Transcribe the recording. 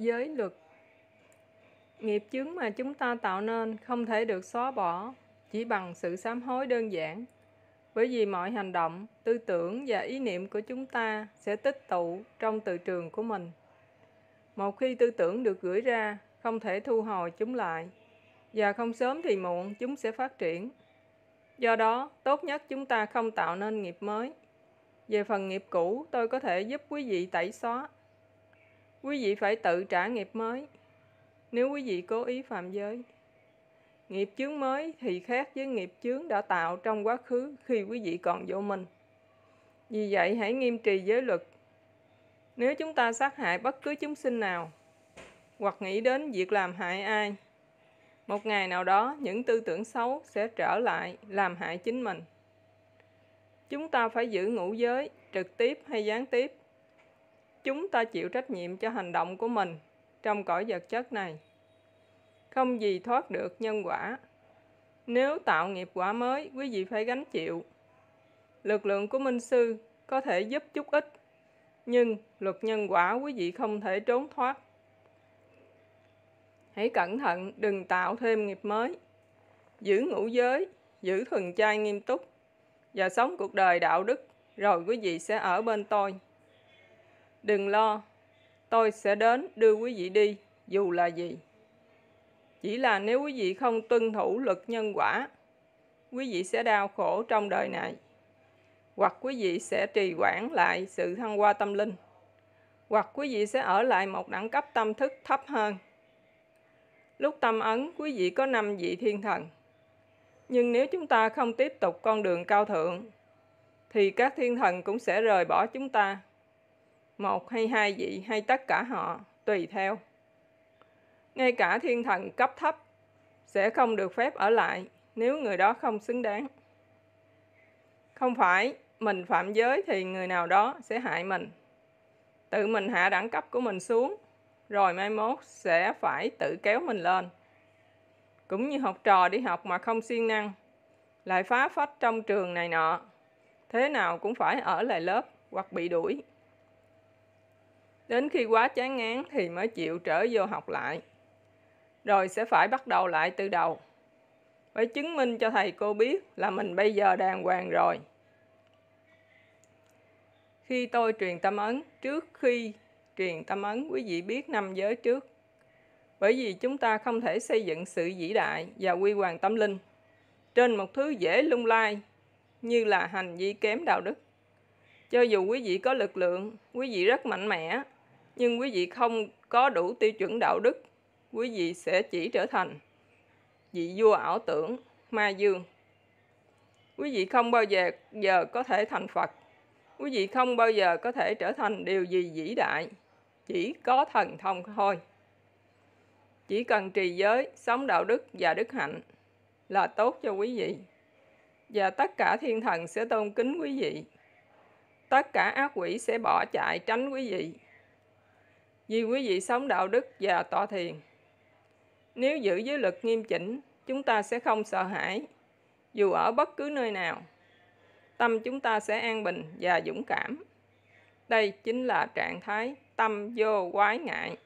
giới luật. Nghiệp chướng mà chúng ta tạo nên không thể được xóa bỏ chỉ bằng sự sám hối đơn giản. Bởi vì mọi hành động, tư tưởng và ý niệm của chúng ta sẽ tích tụ trong từ trường của mình. Một khi tư tưởng được gửi ra, không thể thu hồi chúng lại và không sớm thì muộn chúng sẽ phát triển. Do đó, tốt nhất chúng ta không tạo nên nghiệp mới. Về phần nghiệp cũ, tôi có thể giúp quý vị tẩy xóa quý vị phải tự trả nghiệp mới nếu quý vị cố ý phạm giới. Nghiệp chướng mới thì khác với nghiệp chướng đã tạo trong quá khứ khi quý vị còn vô minh. Vì vậy hãy nghiêm trì giới luật. Nếu chúng ta sát hại bất cứ chúng sinh nào hoặc nghĩ đến việc làm hại ai, một ngày nào đó những tư tưởng xấu sẽ trở lại làm hại chính mình. Chúng ta phải giữ ngũ giới trực tiếp hay gián tiếp chúng ta chịu trách nhiệm cho hành động của mình trong cõi vật chất này không gì thoát được nhân quả nếu tạo nghiệp quả mới quý vị phải gánh chịu lực lượng của minh sư có thể giúp chút ít nhưng luật nhân quả quý vị không thể trốn thoát hãy cẩn thận đừng tạo thêm nghiệp mới giữ ngũ giới giữ thuần chay nghiêm túc và sống cuộc đời đạo đức rồi quý vị sẽ ở bên tôi Đừng lo, tôi sẽ đến đưa quý vị đi, dù là gì. Chỉ là nếu quý vị không tuân thủ luật nhân quả, quý vị sẽ đau khổ trong đời này. Hoặc quý vị sẽ trì quản lại sự thăng hoa tâm linh. Hoặc quý vị sẽ ở lại một đẳng cấp tâm thức thấp hơn. Lúc tâm ấn, quý vị có năm vị thiên thần. Nhưng nếu chúng ta không tiếp tục con đường cao thượng, thì các thiên thần cũng sẽ rời bỏ chúng ta một hay hai vị hay tất cả họ, tùy theo. Ngay cả thiên thần cấp thấp sẽ không được phép ở lại nếu người đó không xứng đáng. Không phải mình phạm giới thì người nào đó sẽ hại mình. Tự mình hạ đẳng cấp của mình xuống, rồi mai mốt sẽ phải tự kéo mình lên. Cũng như học trò đi học mà không siêng năng, lại phá phách trong trường này nọ, thế nào cũng phải ở lại lớp hoặc bị đuổi Đến khi quá chán ngán thì mới chịu trở vô học lại. Rồi sẽ phải bắt đầu lại từ đầu. Phải chứng minh cho thầy cô biết là mình bây giờ đàng hoàng rồi. Khi tôi truyền tâm ấn, trước khi truyền tâm ấn quý vị biết năm giới trước. Bởi vì chúng ta không thể xây dựng sự vĩ đại và quy hoàng tâm linh trên một thứ dễ lung lai như là hành vi kém đạo đức. Cho dù quý vị có lực lượng, quý vị rất mạnh mẽ nhưng quý vị không có đủ tiêu chuẩn đạo đức, quý vị sẽ chỉ trở thành vị vua ảo tưởng, ma dương. Quý vị không bao giờ giờ có thể thành Phật. Quý vị không bao giờ có thể trở thành điều gì vĩ đại, chỉ có thần thông thôi. Chỉ cần trì giới, sống đạo đức và đức hạnh là tốt cho quý vị. Và tất cả thiên thần sẽ tôn kính quý vị. Tất cả ác quỷ sẽ bỏ chạy tránh quý vị vì quý vị sống đạo đức và tọa thiền. Nếu giữ giới luật nghiêm chỉnh, chúng ta sẽ không sợ hãi, dù ở bất cứ nơi nào. Tâm chúng ta sẽ an bình và dũng cảm. Đây chính là trạng thái tâm vô quái ngại.